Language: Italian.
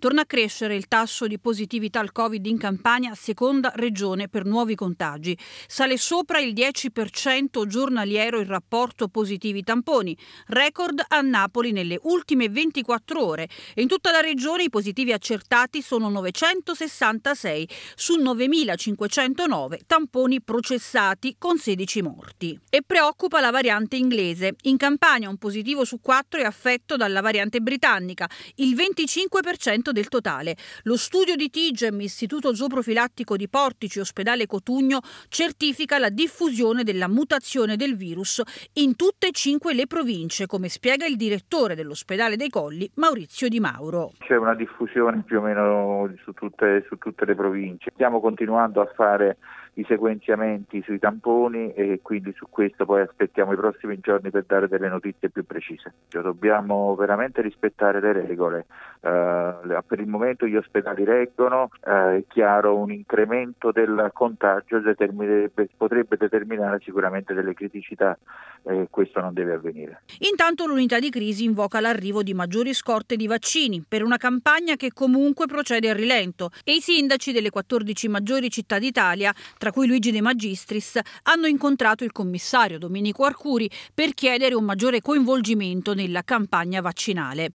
Torna a crescere il tasso di positività al Covid in Campania, seconda regione per nuovi contagi. Sale sopra il 10% giornaliero il rapporto positivi tamponi, record a Napoli nelle ultime 24 ore in tutta la regione i positivi accertati sono 966 su 9.509 tamponi processati con 16 morti. E preoccupa la variante inglese. In Campania un positivo su 4 è affetto dalla variante britannica, il 25% del totale. Lo studio di TIGEM, Istituto Zooprofilattico di Portici, Ospedale Cotugno, certifica la diffusione della mutazione del virus in tutte e cinque le province, come spiega il direttore dell'Ospedale dei Colli, Maurizio Di Mauro. C'è una diffusione più o meno su tutte, su tutte le province. Stiamo continuando a fare i sequenziamenti sui tamponi e quindi su questo poi aspettiamo i prossimi giorni per dare delle notizie più precise. Cioè, dobbiamo veramente rispettare le regole. Uh, per il momento gli ospedali reggono, uh, è chiaro un incremento del contagio determinerebbe, potrebbe determinare sicuramente delle criticità e eh, questo non deve avvenire. Intanto l'unità di crisi invoca l'arrivo di maggiori scorte di vaccini per una campagna che comunque procede a rilento e i sindaci delle 14 maggiori città d'Italia tra tra cui Luigi De Magistris, hanno incontrato il commissario Domenico Arcuri per chiedere un maggiore coinvolgimento nella campagna vaccinale.